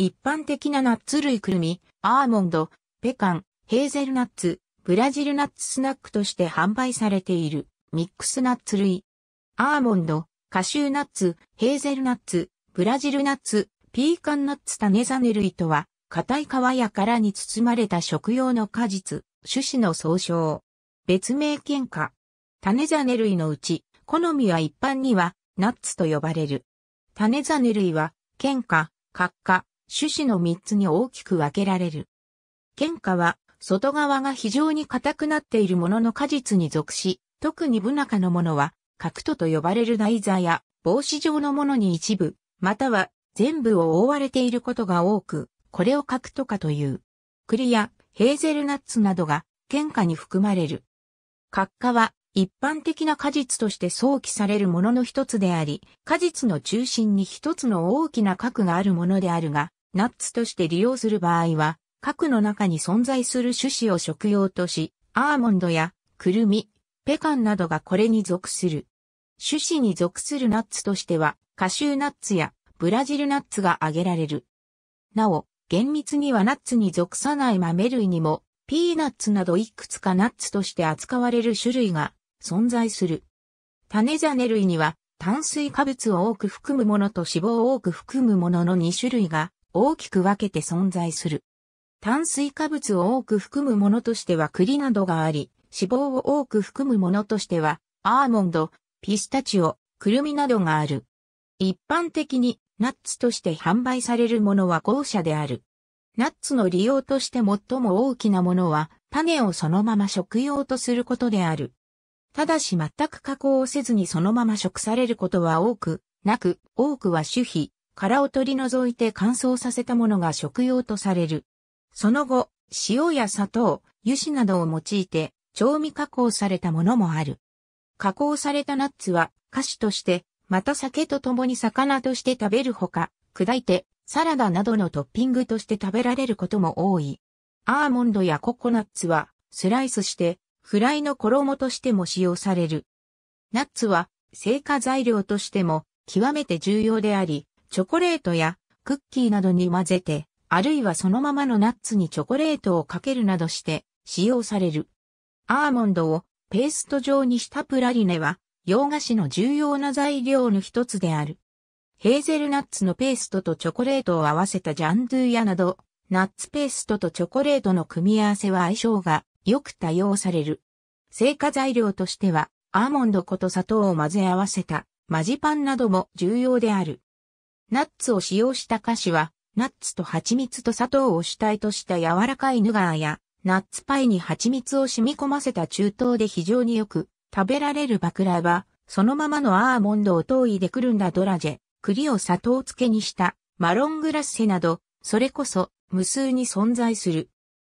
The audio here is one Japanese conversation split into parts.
一般的なナッツ類くるみ、アーモンド、ペカン、ヘーゼルナッツ、ブラジルナッツスナックとして販売されているミックスナッツ類。アーモンド、カシューナッツ、ヘーゼルナッツ、ブラジルナッツ、ピーカンナッツ種ネ類とは、硬い皮や殻に包まれた食用の果実、種子の総称。別名喧嘩。種ネ類のうち、好みは一般には、ナッツと呼ばれる。種ネ類は、喧嘩、カッカ、種子の3つに大きく分けられる。喧嘩は、外側が非常に硬くなっているものの果実に属し、特にブナ科のものは、角斗と呼ばれる台座や帽子状のものに一部、または全部を覆われていることが多く、これを角斗かという。栗やヘーゼルナッツなどが喧嘩に含まれる。角化は一般的な果実として想起されるものの一つであり、果実の中心に一つの大きな核があるものであるが、ナッツとして利用する場合は、核の中に存在する種子を食用とし、アーモンドやクルミ、ペカンなどがこれに属する。種子に属するナッツとしては、カシューナッツやブラジルナッツが挙げられる。なお、厳密にはナッツに属さない豆類にも、ピーナッツなどいくつかナッツとして扱われる種類が存在する。種ね。類には、炭水化物を多く含むものと脂肪を多く含むものの2種類が大きく分けて存在する。炭水化物を多く含むものとしては栗などがあり、脂肪を多く含むものとしては、アーモンド、ピスタチオ、クルミなどがある。一般的にナッツとして販売されるものは後者である。ナッツの利用として最も大きなものは、種をそのまま食用とすることである。ただし全く加工をせずにそのまま食されることは多く、なく、多くは種皮、殻を取り除いて乾燥させたものが食用とされる。その後、塩や砂糖、油脂などを用いて調味加工されたものもある。加工されたナッツは菓子として、また酒と共に魚として食べるほか、砕いてサラダなどのトッピングとして食べられることも多い。アーモンドやココナッツはスライスしてフライの衣としても使用される。ナッツは成果材料としても極めて重要であり、チョコレートやクッキーなどに混ぜて、あるいはそのままのナッツにチョコレートをかけるなどして使用される。アーモンドをペースト状にしたプラリネは洋菓子の重要な材料の一つである。ヘーゼルナッツのペーストとチョコレートを合わせたジャンドゥヤなど、ナッツペーストとチョコレートの組み合わせは相性がよく多用される。成果材料としては、アーモンド粉と砂糖を混ぜ合わせたマジパンなども重要である。ナッツを使用した菓子は、ナッツと蜂蜜と砂糖を主体とした柔らかいヌガーや、ナッツパイに蜂蜜を染み込ませた中東で非常によく食べられるバクラバ、そのままのアーモンドを遠いでくるんだドラジェ、栗を砂糖漬けにしたマロングラッセなど、それこそ無数に存在する。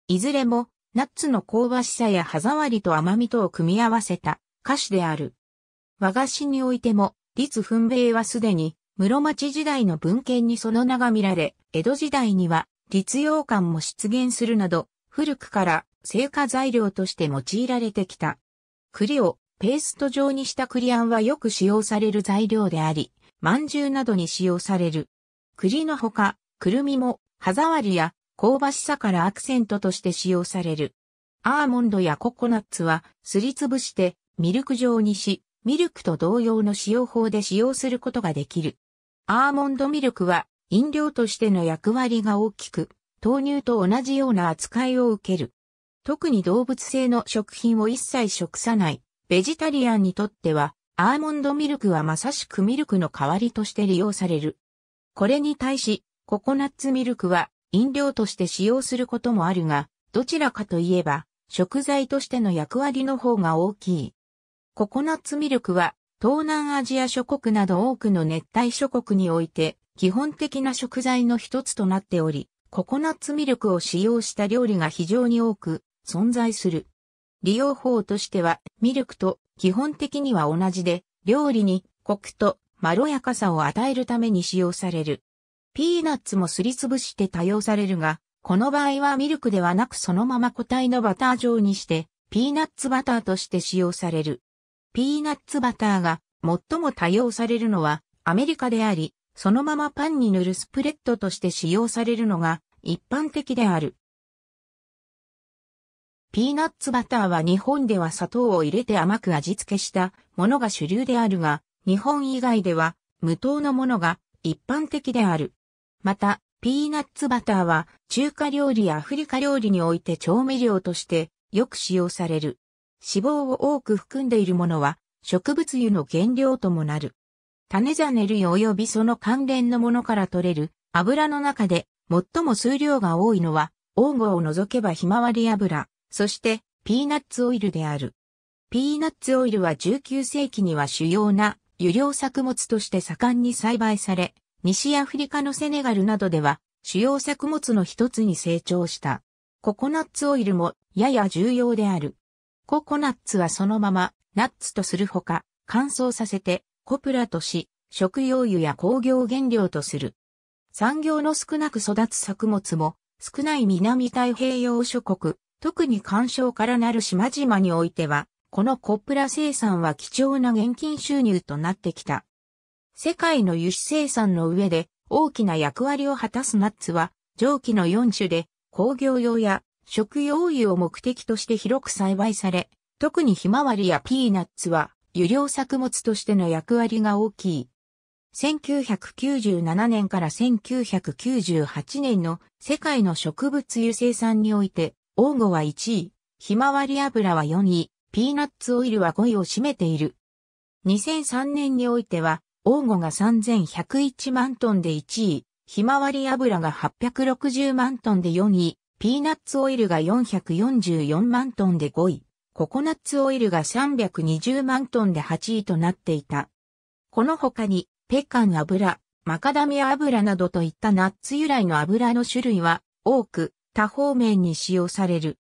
いずれも、ナッツの香ばしさや歯触りと甘みとを組み合わせた菓子である。和菓子においても、立分米はすでに室町時代の文献にその名が見られ、江戸時代には、立用館も出現するなど、古くから成果材料として用いられてきた。栗をペースト状にした栗あんはよく使用される材料であり、饅頭などに使用される。栗のほか、くるみも、歯触りや香ばしさからアクセントとして使用される。アーモンドやココナッツはすりつぶしてミルク状にし、ミルクと同様の使用法で使用することができる。アーモンドミルクは飲料としての役割が大きく、豆乳と同じような扱いを受ける。特に動物性の食品を一切食さない、ベジタリアンにとっては、アーモンドミルクはまさしくミルクの代わりとして利用される。これに対し、ココナッツミルクは飲料として使用することもあるが、どちらかといえば、食材としての役割の方が大きい。ココナッツミルクは東南アジア諸国など多くの熱帯諸国において基本的な食材の一つとなっており、ココナッツミルクを使用した料理が非常に多く存在する。利用法としてはミルクと基本的には同じで、料理にコクとまろやかさを与えるために使用される。ピーナッツもすりつぶして多用されるが、この場合はミルクではなくそのまま固体のバター状にして、ピーナッツバターとして使用される。ピーナッツバターが最も多用されるのはアメリカであり、そのままパンに塗るスプレッドとして使用されるのが一般的である。ピーナッツバターは日本では砂糖を入れて甘く味付けしたものが主流であるが、日本以外では無糖のものが一般的である。また、ピーナッツバターは中華料理やアフリカ料理において調味料としてよく使用される。脂肪を多く含んでいるものは、植物油の原料ともなる。種ザネ類及びその関連のものから取れる油の中で最も数量が多いのは、オーゴを除けばひまわり油、そしてピーナッツオイルである。ピーナッツオイルは19世紀には主要な油料作物として盛んに栽培され、西アフリカのセネガルなどでは主要作物の一つに成長した。ココナッツオイルもやや重要である。ココナッツはそのまま、ナッツとするほか、乾燥させて、コプラとし、食用油や工業原料とする。産業の少なく育つ作物も、少ない南太平洋諸国、特に干渉からなる島々においては、このコプラ生産は貴重な現金収入となってきた。世界の油脂生産の上で大きな役割を果たすナッツは、上記の4種で工業用や食用油を目的として広く栽培され、特にひまわりやピーナッツは油量作物としての役割が大きい。1997年から1998年の世界の植物油生産において、オーゴは1位、ひまわり油は4位、ピーナッツオイルは5位を占めている。2003年においては、オーゴが3101万トンで1位、ひまわり油が860万トンで4位、ピーナッツオイルが444万トンで5位、ココナッツオイルが320万トンで8位となっていた。この他に、ペカン油、マカダミア油などといったナッツ由来の油の種類は多く、多方面に使用される。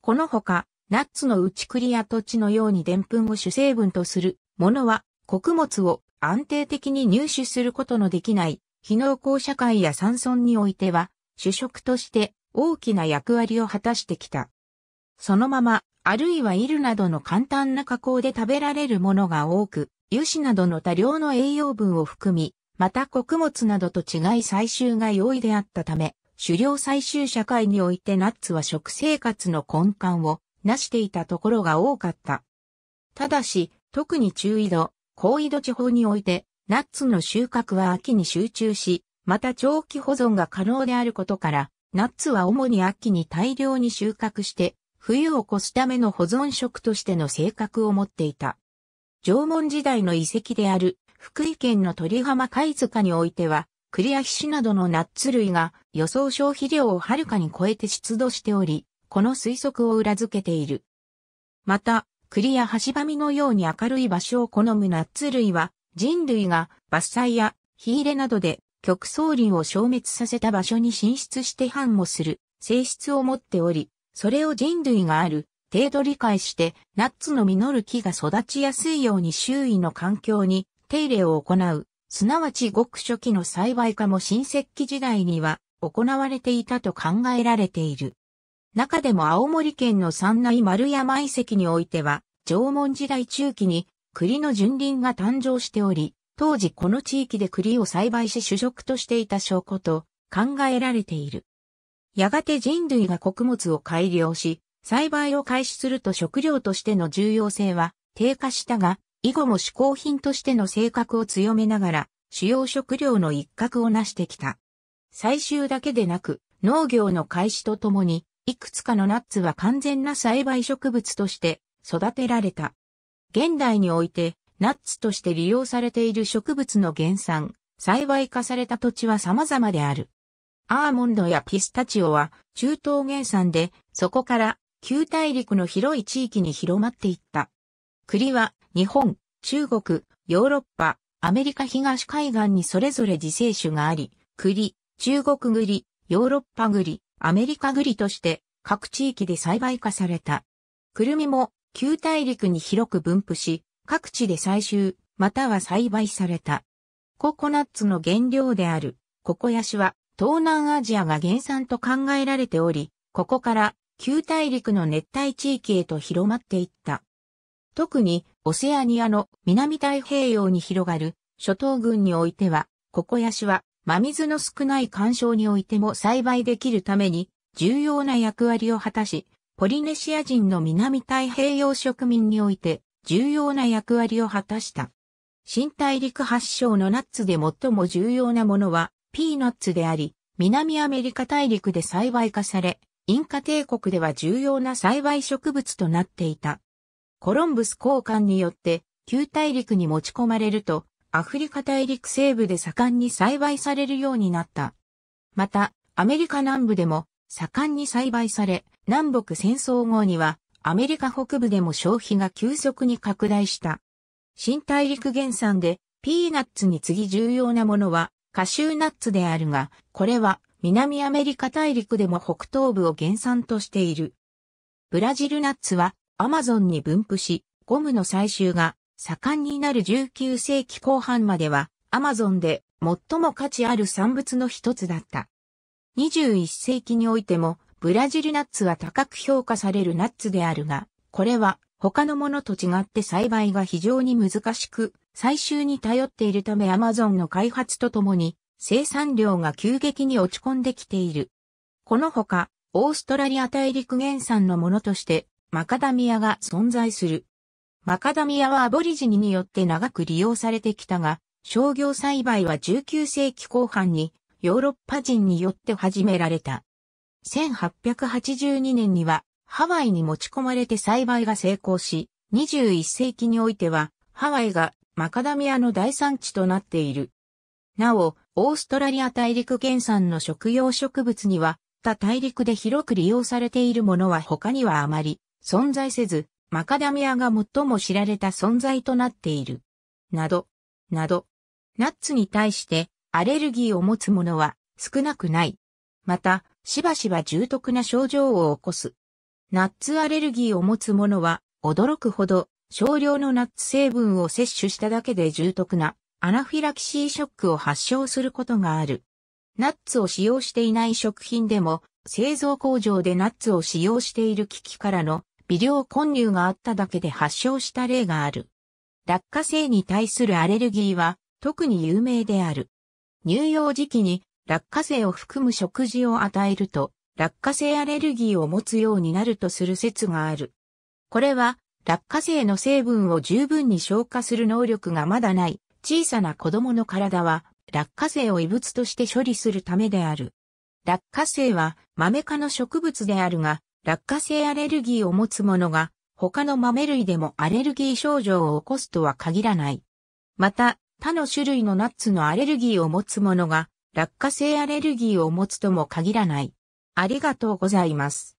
この他、ナッツの内栗や土地のように澱粉を主成分とするものは、穀物を安定的に入手することのできない、非農耕社会や山村においては、主食として大きな役割を果たしてきた。そのまま、あるいはイルなどの簡単な加工で食べられるものが多く、油脂などの多量の栄養分を含み、また穀物などと違い採集が容易であったため、狩猟採集社会においてナッツは食生活の根幹をなしていたところが多かった。ただし、特に中緯度、高緯度地方において、ナッツの収穫は秋に集中し、また長期保存が可能であることから、ナッツは主に秋に大量に収穫して、冬を越すための保存食としての性格を持っていた。縄文時代の遺跡である福井県の鳥浜貝塚においては、栗や皮脂などのナッツ類が予想消費量をはるかに超えて出土しており、この推測を裏付けている。また、栗や橋シみのように明るい場所を好むナッツ類は、人類が伐採や火入れなどで極層林を消滅させた場所に進出して繁茂する性質を持っており、それを人類がある程度理解して、ナッツの実る木が育ちやすいように周囲の環境に手入れを行う、すなわち極初期の栽培化も新石器時代には行われていたと考えられている。中でも青森県の三内丸山遺跡においては、縄文時代中期に栗の純林が誕生しており、当時この地域で栗を栽培し主食としていた証拠と考えられている。やがて人類が穀物を改良し、栽培を開始すると食料としての重要性は低下したが、以後も嗜好品としての性格を強めながら、主要食料の一角を成してきた。採集だけでなく、農業の開始とともに、いくつかのナッツは完全な栽培植物として育てられた。現代において、ナッツとして利用されている植物の原産、栽培化された土地は様々である。アーモンドやピスタチオは中東原産で、そこから旧大陸の広い地域に広まっていった。栗は日本、中国、ヨーロッパ、アメリカ東海岸にそれぞれ自生種があり、栗、中国栗、ヨーロッパ栗、アメリカ栗として各地域で栽培化された。クルミも旧大陸に広く分布し、各地で採集、または栽培された。ココナッツの原料である、ココヤシは、東南アジアが原産と考えられており、ここから旧大陸の熱帯地域へと広まっていった。特にオセアニアの南太平洋に広がる諸島群においては、ココヤシは真水の少ない干渉においても栽培できるために重要な役割を果たし、ポリネシア人の南太平洋植民において重要な役割を果たした。新大陸発祥のナッツで最も重要なものはピーナッツであり、南アメリカ大陸で栽培化され、インカ帝国では重要な栽培植物となっていた。コロンブス交換によって旧大陸に持ち込まれると、アフリカ大陸西部で盛んに栽培されるようになった。また、アメリカ南部でも盛んに栽培され、南北戦争後にはアメリカ北部でも消費が急速に拡大した。新大陸原産で、ピーナッツに次ぎ重要なものは、カシューナッツであるが、これは南アメリカ大陸でも北東部を原産としている。ブラジルナッツはアマゾンに分布し、ゴムの採集が盛んになる19世紀後半までは、アマゾンで最も価値ある産物の一つだった。21世紀においても、ブラジルナッツは高く評価されるナッツであるが、これは他のものと違って栽培が非常に難しく、採集に頼っているためアマゾンの開発とともに生産量が急激に落ち込んできている。このほか、オーストラリア大陸原産のものとしてマカダミアが存在する。マカダミアはアボリジニによって長く利用されてきたが、商業栽培は19世紀後半にヨーロッパ人によって始められた。1882年にはハワイに持ち込まれて栽培が成功し、21世紀においてはハワイがマカダミアの大産地となっている。なお、オーストラリア大陸原産の食用植物には、他大陸で広く利用されているものは他にはあまり存在せず、マカダミアが最も知られた存在となっている。など、など、ナッツに対してアレルギーを持つものは少なくない。また、しばしば重篤な症状を起こす。ナッツアレルギーを持つ者は、驚くほど少量のナッツ成分を摂取しただけで重篤なアナフィラキシーショックを発症することがある。ナッツを使用していない食品でも、製造工場でナッツを使用している機器からの微量混入があっただけで発症した例がある。落花生に対するアレルギーは特に有名である。乳幼児期に落花生を含む食事を与えると、落花生アレルギーを持つようになるとする説がある。これは、落花生の成分を十分に消化する能力がまだない小さな子供の体は落花生を異物として処理するためである。落花生は豆科の植物であるが、落花生アレルギーを持つ者が他の豆類でもアレルギー症状を起こすとは限らない。また、他の種類のナッツのアレルギーを持つ者が落下性アレルギーを持つとも限らない。ありがとうございます。